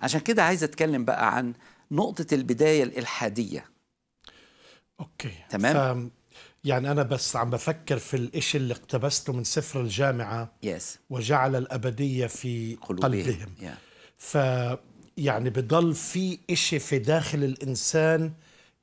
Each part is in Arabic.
عشان كده عايز اتكلم بقى عن نقطه البدايه الالحاديه اوكي تمام ف... يعني انا بس عم بفكر في الإشي اللي اقتبسته من سفر الجامعه يس yes. وجعل الابديه في قلوبهم. قلبهم yeah. ف يعني بضل في إشي في داخل الانسان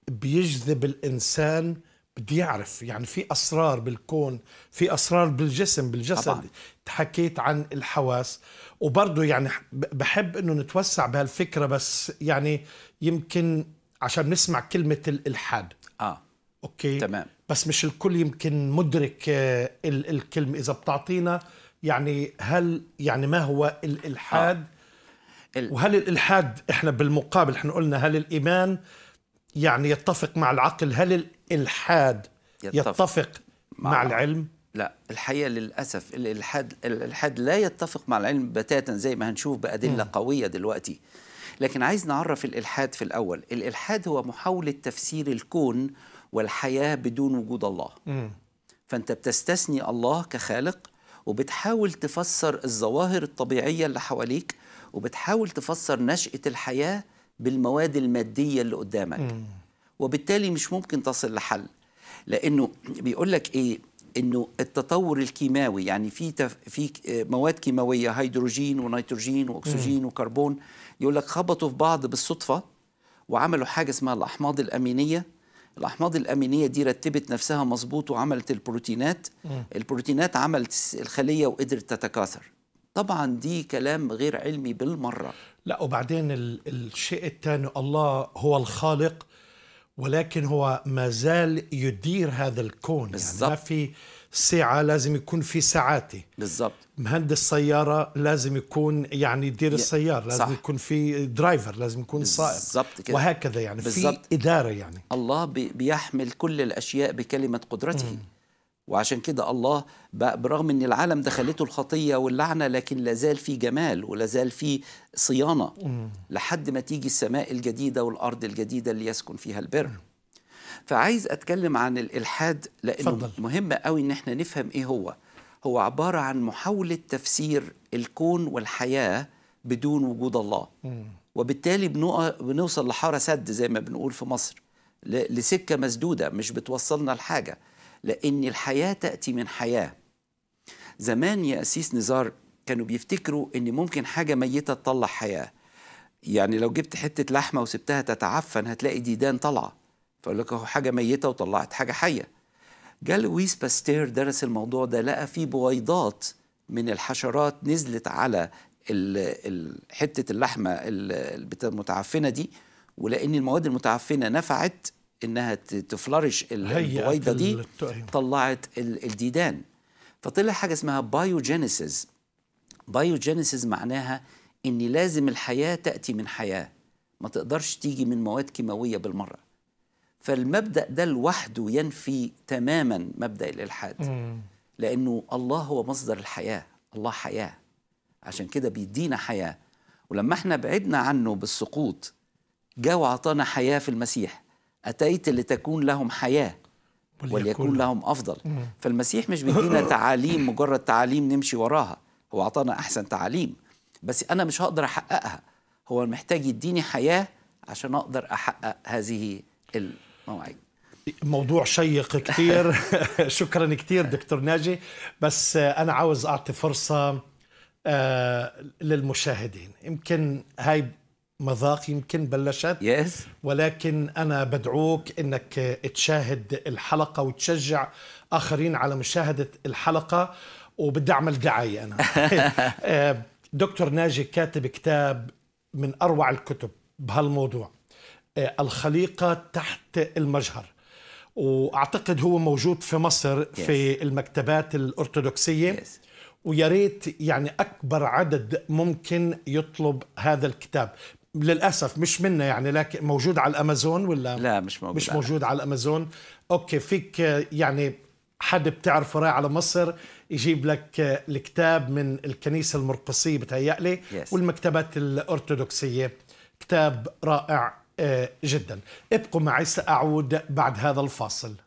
بيجذب الانسان بدي اعرف يعني في اسرار بالكون في اسرار بالجسم بالجسد طبعا. حكيت عن الحواس وبرضه يعني بحب انه نتوسع بهالفكره بس يعني يمكن عشان نسمع كلمه الالحاد اه اوكي تمام بس مش الكل يمكن مدرك آه، الكلمه اذا بتعطينا يعني هل يعني ما هو الالحاد آه. وهل الالحاد احنا بالمقابل احنا قلنا هل الايمان يعني يتفق مع العقل هل الإلحاد يتفق, يتفق مع, مع العلم؟ لا الحقيقه للاسف الالحاد الالحاد لا يتفق مع العلم بتاتا زي ما هنشوف بادله م. قويه دلوقتي لكن عايز نعرف الالحاد في الاول الالحاد هو محاوله تفسير الكون والحياه بدون وجود الله م. فانت بتستثني الله كخالق وبتحاول تفسر الظواهر الطبيعيه اللي حواليك وبتحاول تفسر نشاه الحياه بالمواد الماديه اللي قدامك م. وبالتالي مش ممكن تصل لحل لانه بيقول لك ايه انه التطور الكيماوي يعني في تف في مواد كيماويه هيدروجين ونيتروجين واكسجين م. وكربون يقول لك خبطوا في بعض بالصدفه وعملوا حاجه اسمها الاحماض الامينيه الاحماض الامينيه دي رتبت نفسها مظبوط وعملت البروتينات م. البروتينات عملت الخليه وقدرت تتكاثر طبعا دي كلام غير علمي بالمرة لا وبعدين الشيء الثاني الله هو الخالق ولكن هو ما زال يدير هذا الكون بالزبط. يعني ما في ساعة لازم يكون في ساعاتي بالضبط مهندس سيارة لازم يكون يعني يدير السيارة لازم صح. يكون في درايفر لازم يكون سائق بالضبط كده وهكذا يعني بالزبط. في إدارة يعني الله بيحمل كل الأشياء بكلمة قدرته م. وعشان كده الله برغم ان العالم دخلته الخطيه واللعنه لكن لازال في جمال ولازال في صيانه لحد ما تيجي السماء الجديده والارض الجديده اللي يسكن فيها البر فعايز اتكلم عن الالحاد لانه فضل. مهم قوي ان احنا نفهم ايه هو هو عباره عن محاوله تفسير الكون والحياه بدون وجود الله وبالتالي بنوصل لحاره سد زي ما بنقول في مصر لسكه مسدوده مش بتوصلنا لحاجه لأن الحياة تأتي من حياة زمان يا أسيس نزار كانوا بيفتكروا أن ممكن حاجة ميتة تطلع حياة يعني لو جبت حتة لحمة وسبتها تتعفن هتلاقي ديدان طالعة فقال لك أهو حاجة ميتة وطلعت حاجة حية جا لويس باستير درس الموضوع ده لقى فيه بويضات من الحشرات نزلت على حتة اللحمة المتعفنة دي ولأن المواد المتعفنة نفعت انها تفلرش البويضه دي أيوه. طلعت الديدان فطلع حاجه اسمها بايوجينيسيس بايوجينيسيس معناها ان لازم الحياه تاتي من حياه ما تقدرش تيجي من مواد كيماويه بالمره فالمبدا ده لوحده ينفي تماما مبدا الالحاد لانه الله هو مصدر الحياه الله حياه عشان كده بيدينا حياه ولما احنا بعدنا عنه بالسقوط جاء وعطانا حياه في المسيح أتيت لتكون لهم حياة وليكون لهم أفضل فالمسيح مش بيدينا تعاليم مجرد تعاليم نمشي وراها هو أعطانا أحسن تعاليم بس أنا مش هقدر أحققها هو محتاج يديني حياة عشان أقدر أحقق هذه المواعيد موضوع شيق كثير شكرا كثير دكتور ناجي بس أنا عاوز أعطي فرصة آه، للمشاهدين يمكن هاي مذاق يمكن بلشت yes. ولكن أنا بدعوك أنك تشاهد الحلقة وتشجع آخرين على مشاهدة الحلقة وبدي أعمل دعاية أنا دكتور ناجي كاتب كتاب من أروع الكتب بهالموضوع آه، الخليقة تحت المجهر وأعتقد هو موجود في مصر yes. في المكتبات الأرثوذكسية yes. ويا ريت يعني اكبر عدد ممكن يطلب هذا الكتاب للاسف مش منا يعني لكن موجود على الامازون ولا لا مش موجود مش موجود على, على الامازون اوكي فيك يعني حد بتعرفه رايح على مصر يجيب لك الكتاب من الكنيسه المرقسيه بتهيألي yes. والمكتبات الارثوذكسيه كتاب رائع آه، جدا ابقوا معي ساعود بعد هذا الفاصل